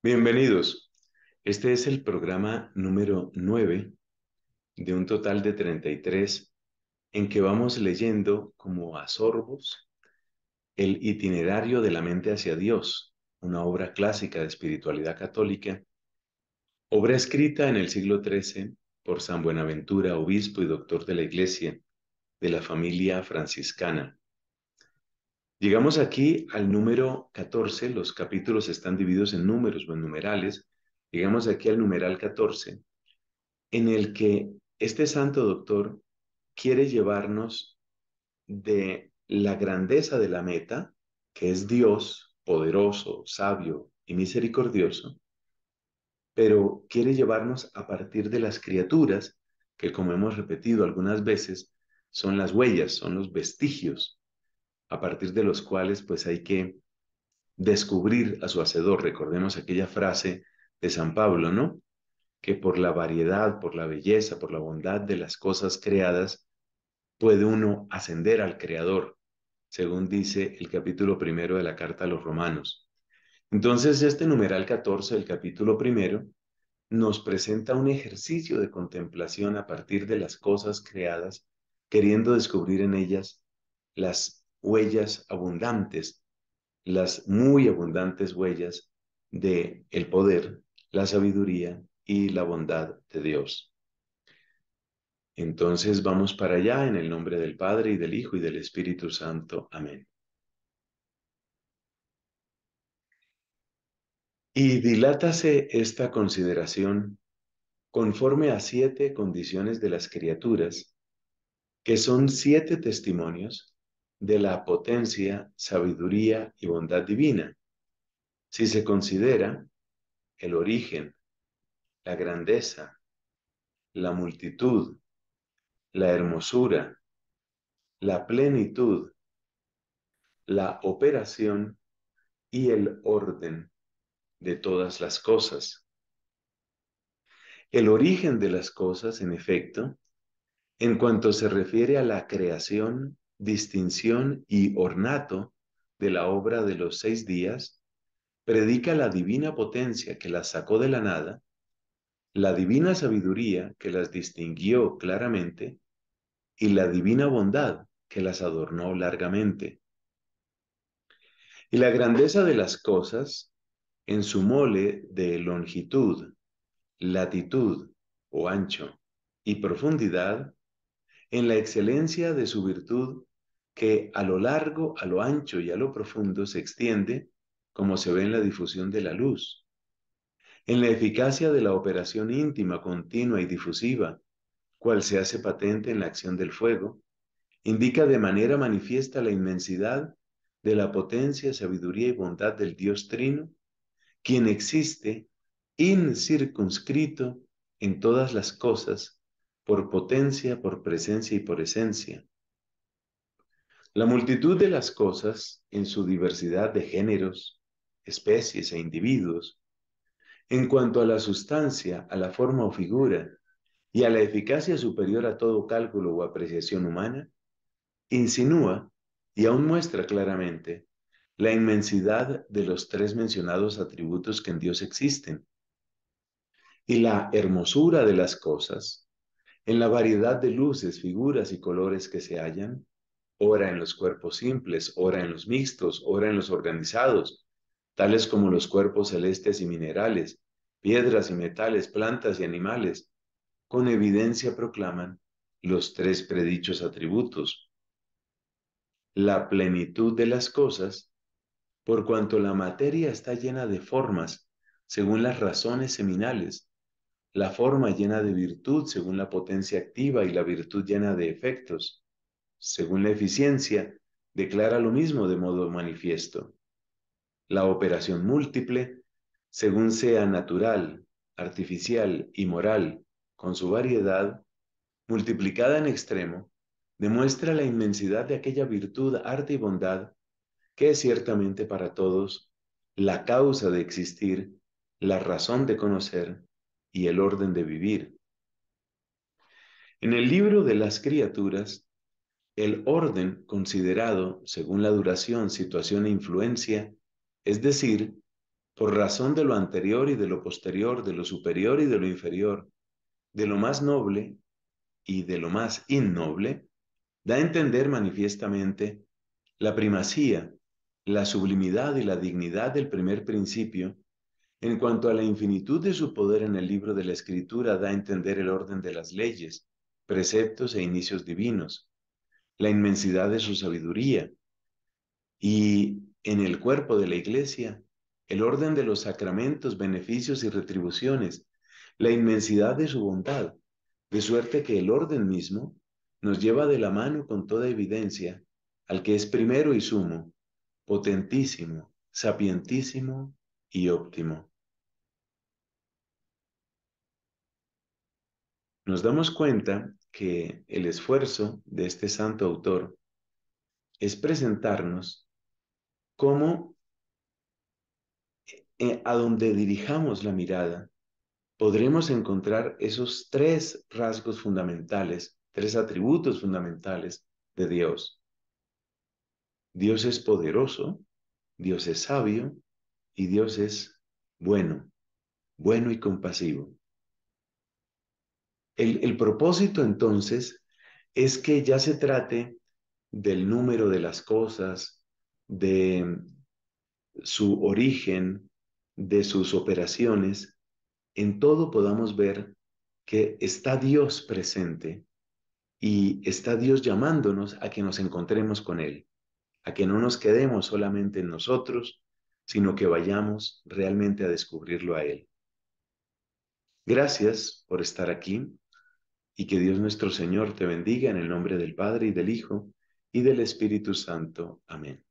Bienvenidos. Este es el programa número 9 de un total de 33 en que vamos leyendo como a sorbos el itinerario de la mente hacia Dios, una obra clásica de espiritualidad católica, obra escrita en el siglo XIII por San Buenaventura, obispo y doctor de la Iglesia de la familia franciscana. Llegamos aquí al número 14, los capítulos están divididos en números o en numerales. Llegamos aquí al numeral 14, en el que este santo doctor quiere llevarnos de la grandeza de la meta, que es Dios, poderoso, sabio y misericordioso, pero quiere llevarnos a partir de las criaturas, que como hemos repetido algunas veces, son las huellas, son los vestigios a partir de los cuales pues hay que descubrir a su hacedor. Recordemos aquella frase de San Pablo, ¿no? Que por la variedad, por la belleza, por la bondad de las cosas creadas, puede uno ascender al Creador, según dice el capítulo primero de la carta a los romanos. Entonces, este numeral 14 del capítulo primero nos presenta un ejercicio de contemplación a partir de las cosas creadas, queriendo descubrir en ellas las huellas abundantes, las muy abundantes huellas de el poder, la sabiduría y la bondad de Dios. Entonces vamos para allá en el nombre del Padre y del Hijo y del Espíritu Santo. Amén. Y dilátase esta consideración conforme a siete condiciones de las criaturas, que son siete testimonios de la potencia, sabiduría y bondad divina. Si se considera el origen, la grandeza, la multitud, la hermosura, la plenitud, la operación y el orden de todas las cosas. El origen de las cosas, en efecto, en cuanto se refiere a la creación, distinción y ornato de la obra de los seis días, predica la divina potencia que las sacó de la nada, la divina sabiduría que las distinguió claramente y la divina bondad que las adornó largamente. Y la grandeza de las cosas en su mole de longitud, latitud o ancho y profundidad, en la excelencia de su virtud que a lo largo, a lo ancho y a lo profundo se extiende como se ve en la difusión de la luz, en la eficacia de la operación íntima, continua y difusiva, cual se hace patente en la acción del fuego, indica de manera manifiesta la inmensidad de la potencia, sabiduría y bondad del Dios Trino, quien existe incircunscrito en todas las cosas, por potencia, por presencia y por esencia, la multitud de las cosas en su diversidad de géneros, especies e individuos, en cuanto a la sustancia, a la forma o figura, y a la eficacia superior a todo cálculo o apreciación humana, insinúa y aún muestra claramente la inmensidad de los tres mencionados atributos que en Dios existen y la hermosura de las cosas en la variedad de luces, figuras y colores que se hallan ora en los cuerpos simples, ora en los mixtos, ora en los organizados, tales como los cuerpos celestes y minerales, piedras y metales, plantas y animales, con evidencia proclaman los tres predichos atributos. La plenitud de las cosas, por cuanto la materia está llena de formas, según las razones seminales, la forma llena de virtud según la potencia activa y la virtud llena de efectos, según la eficiencia, declara lo mismo de modo manifiesto. La operación múltiple, según sea natural, artificial y moral, con su variedad, multiplicada en extremo, demuestra la inmensidad de aquella virtud, arte y bondad que es ciertamente para todos la causa de existir, la razón de conocer y el orden de vivir. En el libro de las criaturas el orden considerado según la duración, situación e influencia, es decir, por razón de lo anterior y de lo posterior, de lo superior y de lo inferior, de lo más noble y de lo más innoble, da a entender manifiestamente la primacía, la sublimidad y la dignidad del primer principio, en cuanto a la infinitud de su poder en el libro de la Escritura da a entender el orden de las leyes, preceptos e inicios divinos, la inmensidad de su sabiduría. Y en el cuerpo de la iglesia, el orden de los sacramentos, beneficios y retribuciones, la inmensidad de su bondad, de suerte que el orden mismo nos lleva de la mano con toda evidencia al que es primero y sumo, potentísimo, sapientísimo y óptimo. Nos damos cuenta que el esfuerzo de este santo autor es presentarnos cómo eh, a donde dirijamos la mirada podremos encontrar esos tres rasgos fundamentales, tres atributos fundamentales de Dios. Dios es poderoso, Dios es sabio y Dios es bueno, bueno y compasivo. El, propósito entonces es que ya se trate del número de las cosas, de su origen, de sus operaciones, en todo podamos ver que está Dios presente y está Dios llamándonos a que nos encontremos con Él, a que no nos quedemos solamente en nosotros, sino que vayamos realmente a descubrirlo a Él. Gracias por estar aquí y que Dios nuestro Señor te bendiga en el nombre del Padre y del Hijo y del Espíritu Santo. Amén.